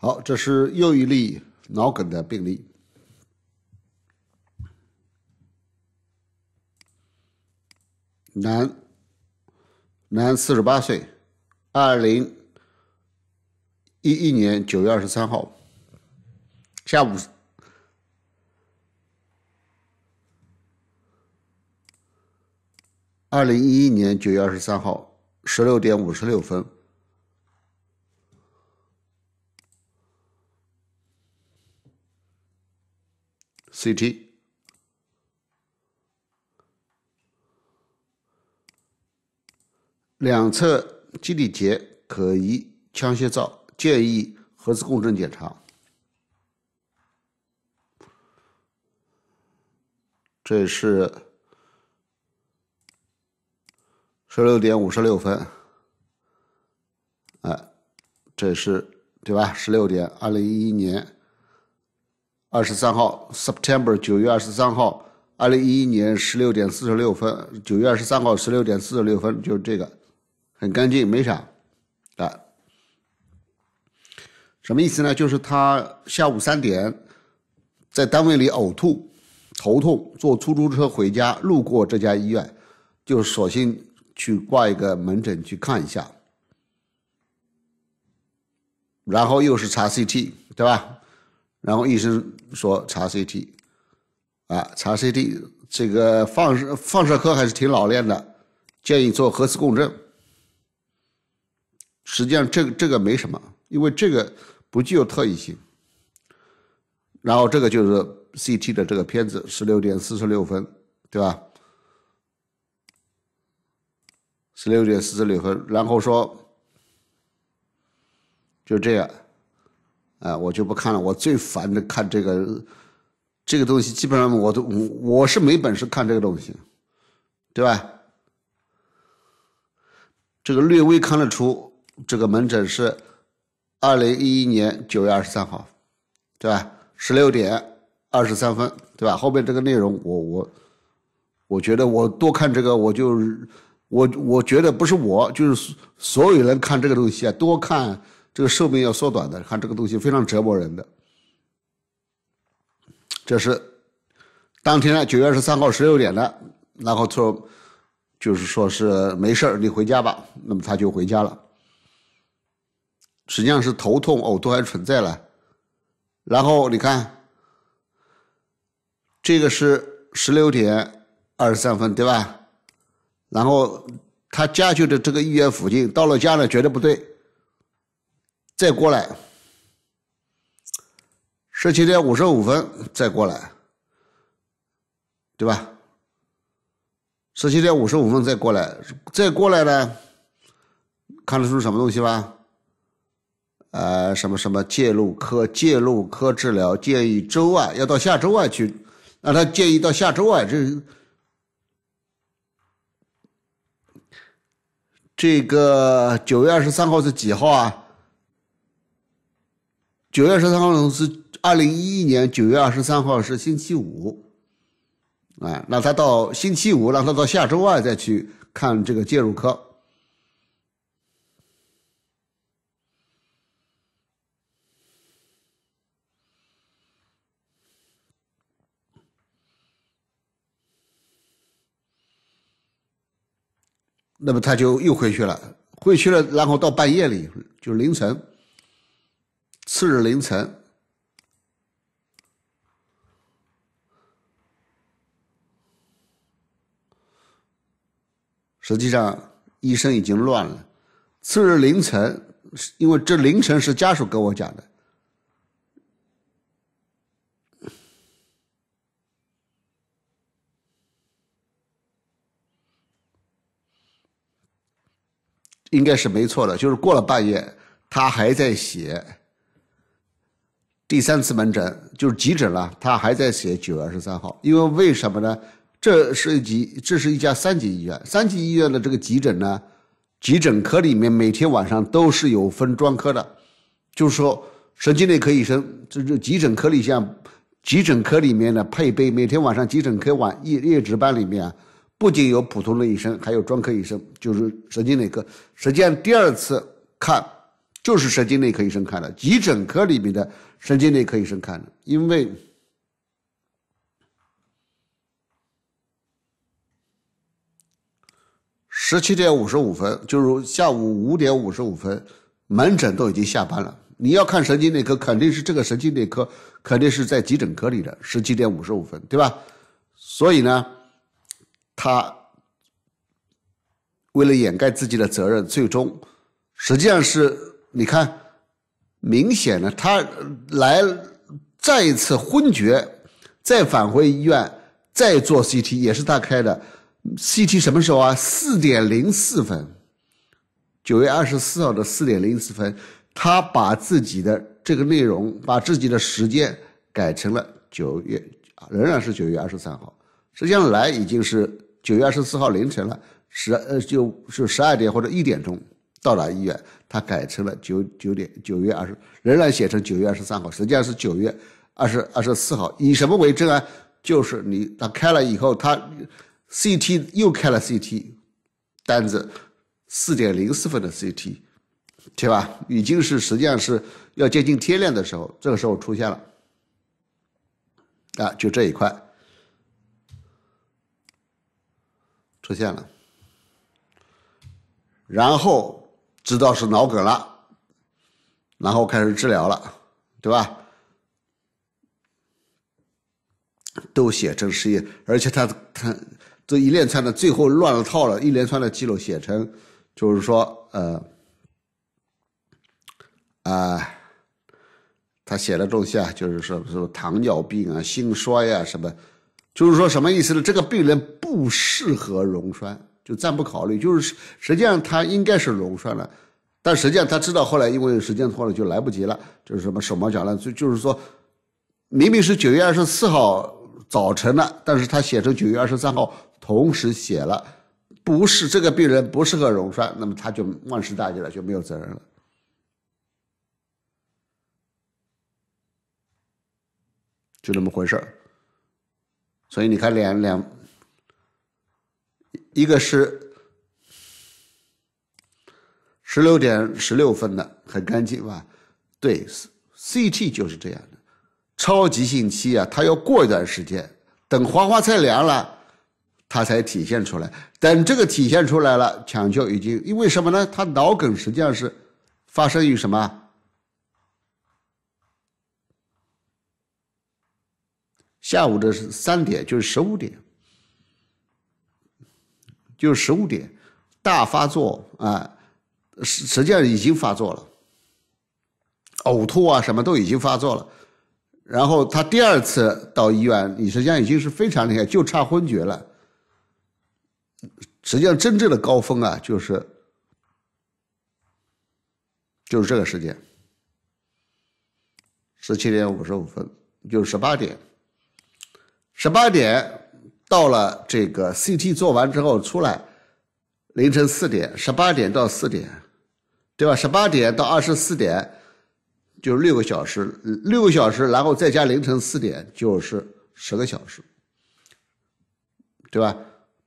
好，这是又一例脑梗的病例，男，男，四十八岁，二零一一年九月二十三号下午，二零一一年九月二十三号十六点五十六分。CT 两侧基底节可疑腔隙灶，建议核磁共振检查。这是十六点五十六分，哎，这是对吧？十六点二零一一年。二十三号，September 九月二十三号，二零一一年十六点四十六分，九月二十三号十六点四十六分，就是这个，很干净没啥，啊，什么意思呢？就是他下午三点，在单位里呕吐、头痛，坐出租车回家，路过这家医院，就索性去挂一个门诊去看一下，然后又是查 CT，对吧？然后医生说查 CT，啊查 CT，这个放射放射科还是挺老练的，建议做核磁共振。实际上这这个没什么，因为这个不具有特异性。然后这个就是 CT 的这个片子，十六点四十六分，对吧？十六点四十六分，然后说就这样。啊，我就不看了。我最烦的看这个，这个东西基本上我都我是没本事看这个东西，对吧？这个略微看得出，这个门诊是二零一一年九月二十三号，对吧？十六点二十三分，对吧？后面这个内容，我我我觉得我多看这个，我就我我觉得不是我，就是所有人看这个东西啊，多看。这个寿命要缩短的，看这个东西非常折磨人的。这是当天呢，九月二十三号十六点的，然后说就是说是没事你回家吧。那么他就回家了。实际上是头痛、呕吐还存在了。然后你看这个是十六点二十三分对吧？然后他家就在这个医院附近，到了家了觉得不对。再过来，十七点五十五分再过来，对吧？十七点五十五分再过来，再过来呢，看得出什么东西吧？呃，什么什么介入科介入科治疗建议周啊，要到下周外去，让他建议到下周外，这这个九月二十三号是几号啊？九月十三号是二零一一年九月二十三号是星期五，啊，那他到星期五，让他到下周二再去看这个介入科。那么他就又回去了，回去了，然后到半夜里就凌晨。次日凌晨，实际上医生已经乱了。次日凌晨，因为这凌晨是家属跟我讲的，应该是没错的。就是过了半夜，他还在写。第三次门诊就是急诊了，他还在写九月二十三号，因为为什么呢？这是急，这是一家三级医院，三级医院的这个急诊呢，急诊科里面每天晚上都是有分专科的，就是说神经内科医生，这这急诊科里像急诊科里面的配备，每天晚上急诊科晚夜夜值班里面，不仅有普通的医生，还有专科医生，就是神经内科。实际上第二次看。就是神经内科医生看的，急诊科里面的神经内科医生看的。因为十七点五十五分，就如下午五点五十五分，门诊都已经下班了。你要看神经内科，肯定是这个神经内科，肯定是在急诊科里的。十七点五十五分，对吧？所以呢，他为了掩盖自己的责任，最终实际上是。你看，明显的他来再一次昏厥，再返回医院，再做 CT 也是他开的。CT 什么时候啊？四点零四分，九月二十四号的四点零四分，他把自己的这个内容，把自己的时间改成了九月，仍然是九月二十三号。实际上来已经是九月二十四号凌晨了，十呃就是十二点或者一点钟。到达医院，他改成了九九点九月二十，仍然写成九月二十三号，实际上是九月二十二十四号。以什么为证啊？就是你他开了以后，他 CT 又开了 CT 单子，四点零四分的 CT，对吧？已经是实际上是要接近天亮的时候，这个时候出现了啊，就这一块出现了，然后。知道是脑梗了，然后开始治疗了，对吧？都写成失验，而且他他这一连串的，最后乱了套了，一连串的记录写成，就是说，呃，啊，他写了东西啊，就是说什么糖尿病啊、心衰呀什么，就是说什么意思呢？这个病人不适合溶栓。就暂不考虑，就是实际上他应该是溶栓了，但实际上他知道后来因为时间拖了就来不及了，就是什么手忙脚乱，就就是说，明明是九月二十四号早晨了，但是他写成九月二十三号，同时写了，不是这个病人不适合溶栓，那么他就万事大吉了，就没有责任了，就那么回事儿，所以你看两两。一个是十六点十六分的，很干净吧？对，CT 就是这样的。超级性期啊，它要过一段时间，等黄花菜凉了，它才体现出来。等这个体现出来了，抢救已经因为什么呢？它脑梗实际上是发生于什么？下午的三点，就是十五点。就是十五点，大发作啊，实实际上已经发作了，呕吐啊什么都已经发作了，然后他第二次到医院，你实际上已经是非常厉害，就差昏厥了。实际上真正的高峰啊，就是就是这个时间，十七点五十五分，就是十八点，十八点。到了这个 CT 做完之后出来，凌晨四点，十八点到四点，对吧？十八点到二十四点，就是六个小时，六个小时，然后再加凌晨四点，就是十个小时，对吧？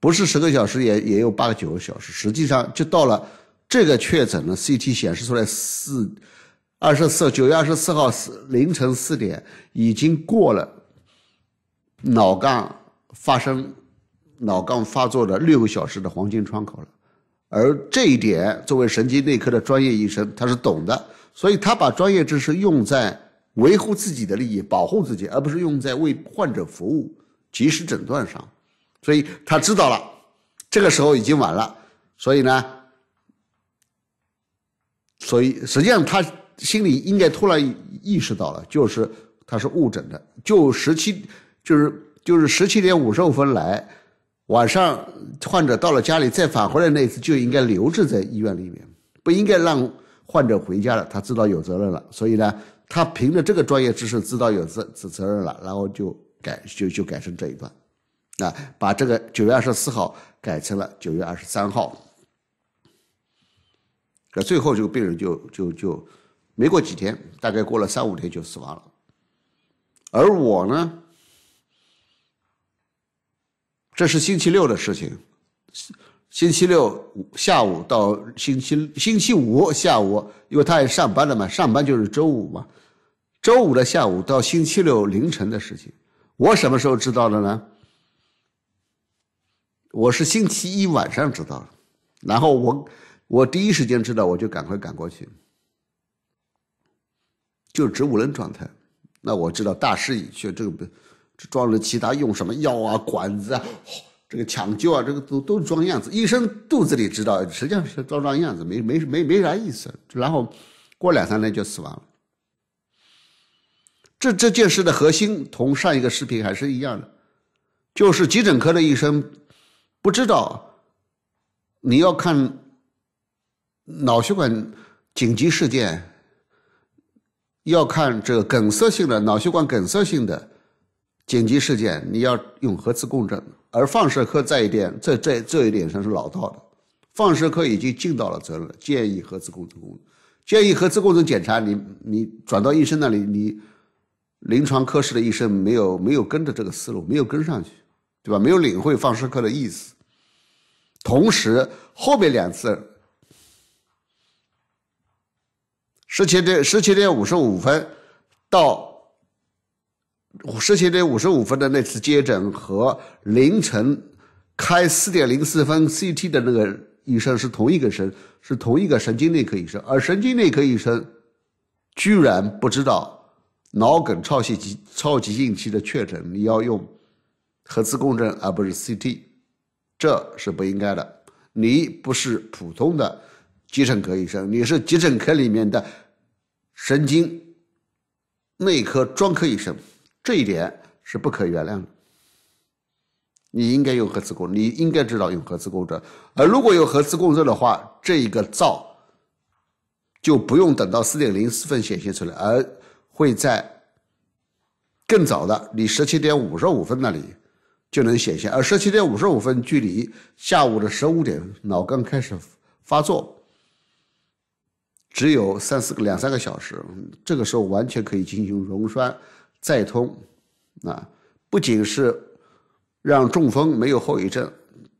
不是十个小时，也也有八个、九个小时。实际上就到了这个确诊的 CT 显示出来四二十四，九月二十四号四凌晨四点已经过了脑干。发生脑干发作的六个小时的黄金窗口了，而这一点作为神经内科的专业医生，他是懂的，所以他把专业知识用在维护自己的利益、保护自己，而不是用在为患者服务、及时诊断上。所以他知道了，这个时候已经晚了。所以呢，所以实际上他心里应该突然意识到了，就是他是误诊的，就十七，就是。就是十七点五十五分来，晚上患者到了家里再返回来那一次就应该留置在医院里面，不应该让患者回家了。他知道有责任了，所以呢，他凭着这个专业知识知道有责责责任了，然后就改就就改成这一段，啊，把这个九月二十四号改成了九月二十三号，可最后这个病人就就就没过几天，大概过了三五天就死亡了，而我呢？这是星期六的事情，星期六下午到星期星期五下午，因为他也上班了嘛，上班就是周五嘛，周五的下午到星期六凌晨的事情，我什么时候知道的呢？我是星期一晚上知道的，然后我我第一时间知道，我就赶快赶过去，就植物人状态，那我知道大势已去，这个不。装了其他用什么药啊、管子啊，这个抢救啊，这个都都是装样子。医生肚子里知道，实际上是装装样子，没没没没啥意思。然后过两三天就死亡了。这这件事的核心同上一个视频还是一样的，就是急诊科的医生不知道你要看脑血管紧急事件，要看这个梗塞性的脑血管梗塞性的。紧急事件，你要用核磁共振，而放射科在一点，在在这一点上是老道的，放射科已经尽到了责任建议核磁共振，建议核磁共振检查。你你转到医生那里，你临床科室的医生没有没有跟着这个思路，没有跟上去，对吧？没有领会放射科的意思。同时，后面两次，十七点十七点五十五分到。十七点五十五分的那次接诊和凌晨开四点零四分 CT 的那个医生是同一个神，是同一个神经内科医生，而神经内科医生居然不知道脑梗超细急超急性期的确诊你要用核磁共振而不是 CT，这是不应该的。你不是普通的急诊科医生，你是急诊科里面的神经内科专科医生。这一点是不可原谅的。你应该用核磁共振，你应该知道用核磁共振。而如果有核磁共振的话，这一个灶就不用等到四点零四分显现出来，而会在更早的你十七点五十五分那里就能显现。而十七点五十五分距离下午的十五点脑梗开始发作只有三四个两三个小时，这个时候完全可以进行溶栓。再通，啊，不仅是让中风没有后遗症，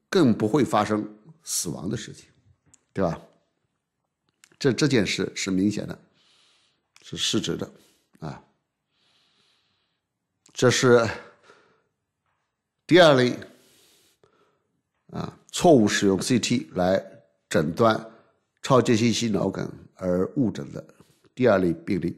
更不会发生死亡的事情，对吧？这这件事是明显的，是失职的，啊，这是第二类啊，错误使用 CT 来诊断超级细息脑梗而误诊的第二类病例。